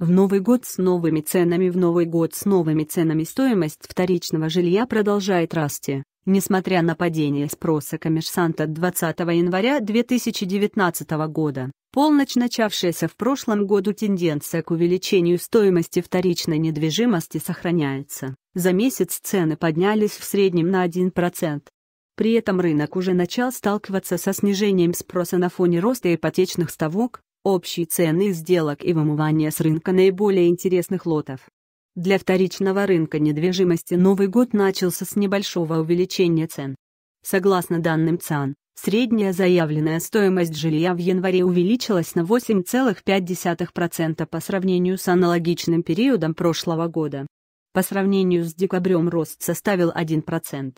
В Новый год с новыми ценами В Новый год с новыми ценами стоимость вторичного жилья продолжает расти, несмотря на падение спроса коммерсанта 20 января 2019 года. Полночь начавшаяся в прошлом году тенденция к увеличению стоимости вторичной недвижимости сохраняется. За месяц цены поднялись в среднем на 1%. При этом рынок уже начал сталкиваться со снижением спроса на фоне роста ипотечных ставок, общей цены сделок и вымывания с рынка наиболее интересных лотов. Для вторичного рынка недвижимости Новый год начался с небольшого увеличения цен. Согласно данным ЦАН, средняя заявленная стоимость жилья в январе увеличилась на 8,5% по сравнению с аналогичным периодом прошлого года. По сравнению с декабрем рост составил 1%.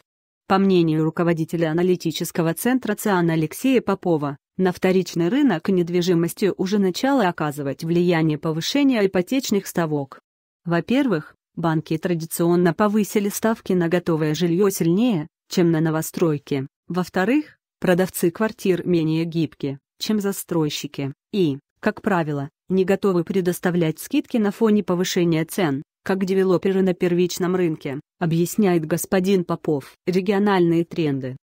По мнению руководителя аналитического центра ЦИАН Алексея Попова, на вторичный рынок недвижимости уже начало оказывать влияние повышения ипотечных ставок. Во-первых, банки традиционно повысили ставки на готовое жилье сильнее, чем на новостройки. Во-вторых, продавцы квартир менее гибки, чем застройщики, и, как правило, не готовы предоставлять скидки на фоне повышения цен, как девелоперы на первичном рынке, объясняет господин Попов. Региональные тренды.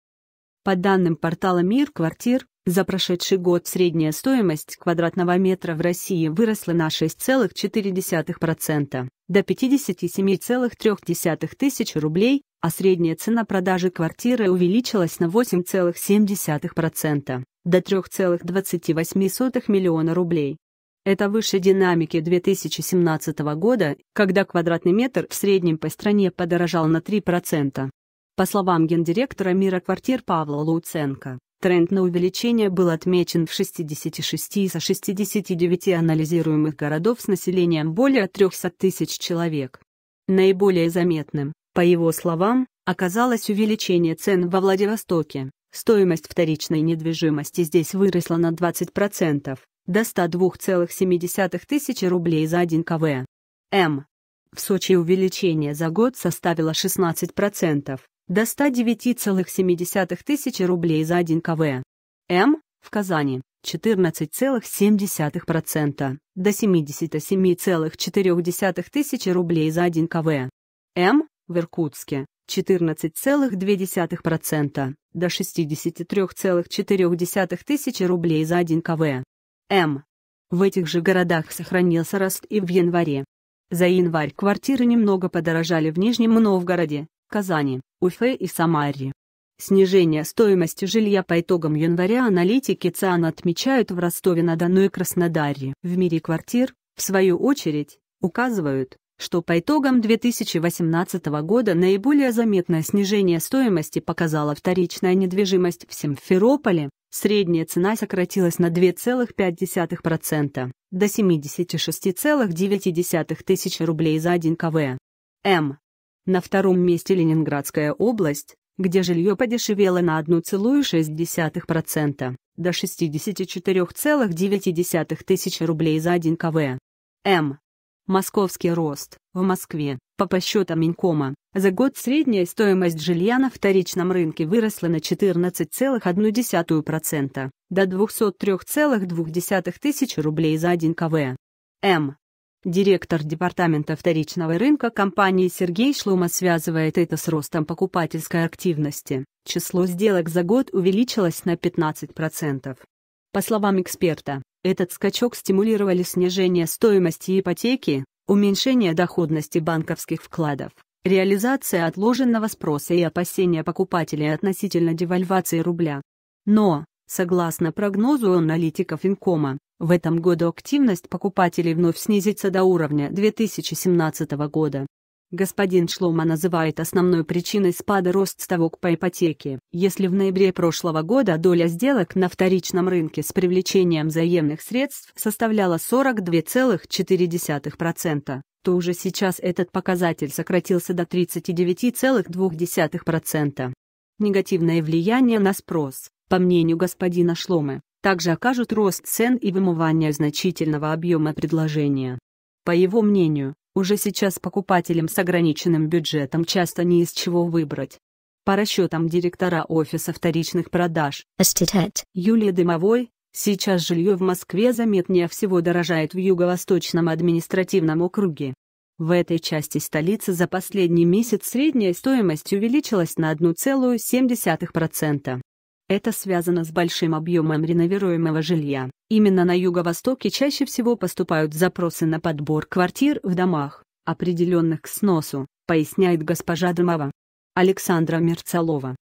По данным портала «Мир квартир», за прошедший год средняя стоимость квадратного метра в России выросла на 6,4% до 57,3 тысяч рублей, а средняя цена продажи квартиры увеличилась на 8,7% до 3,28 миллиона рублей. Это выше динамики 2017 года, когда квадратный метр в среднем по стране подорожал на 3%. По словам гендиректора мира квартир Павла Луценко, Тренд на увеличение был отмечен в 66 из 69 анализируемых городов с населением более 300 тысяч человек. Наиболее заметным, по его словам, оказалось увеличение цен во Владивостоке. Стоимость вторичной недвижимости здесь выросла на 20%, до 102,7 тысяч рублей за 1 КВ. М. В Сочи увеличение за год составило 16%, до 109,7 тысячи рублей за 1 КВ. М в Казани 14,7% до 77,4 тысячи рублей за 1 КВ. М в Иркутске 14,2% до 63,4 тысячи рублей за 1 КВ. М. В этих же городах сохранился рост и в январе. За январь квартиры немного подорожали в Нижнем Новгороде Казани, Уфе и Самаре. Снижение стоимости жилья по итогам января аналитики ЦИАН отмечают в Ростове-на-Дону и Краснодаре. В мире квартир, в свою очередь, указывают, что по итогам 2018 года наиболее заметное снижение стоимости показала вторичная недвижимость в Симферополе, средняя цена сократилась на 2,5% до 76,9 тысяч рублей за 1 кв. М. На втором месте Ленинградская область, где жилье подешевело на 1,6% до 64,9 тысяч рублей за 1 КВ. М. Московский рост. В Москве, по подсчетам Минкома, за год средняя стоимость жилья на вторичном рынке выросла на 14,1% до 203,2 тысяч рублей за 1 КВ. М. Директор департамента вторичного рынка компании Сергей Шлума связывает это с ростом покупательской активности. Число сделок за год увеличилось на 15%. По словам эксперта, этот скачок стимулировали снижение стоимости ипотеки, уменьшение доходности банковских вкладов, реализация отложенного спроса и опасения покупателей относительно девальвации рубля. Но, согласно прогнозу аналитиков Инкома, в этом году активность покупателей вновь снизится до уровня 2017 года. Господин Шлома называет основной причиной спада рост ставок по ипотеке. Если в ноябре прошлого года доля сделок на вторичном рынке с привлечением заемных средств составляла 42,4%, то уже сейчас этот показатель сократился до 39,2%. Негативное влияние на спрос, по мнению господина Шломы, также окажут рост цен и вымывание значительного объема предложения. По его мнению, уже сейчас покупателям с ограниченным бюджетом часто не из чего выбрать. По расчетам директора Офиса вторичных продаж Юлии Дымовой, сейчас жилье в Москве заметнее всего дорожает в Юго-Восточном административном округе. В этой части столицы за последний месяц средняя стоимость увеличилась на 1,7%. Это связано с большим объемом реновируемого жилья. Именно на юго-востоке чаще всего поступают запросы на подбор квартир в домах, определенных к сносу, поясняет госпожа Дымова. Александра Мерцалова,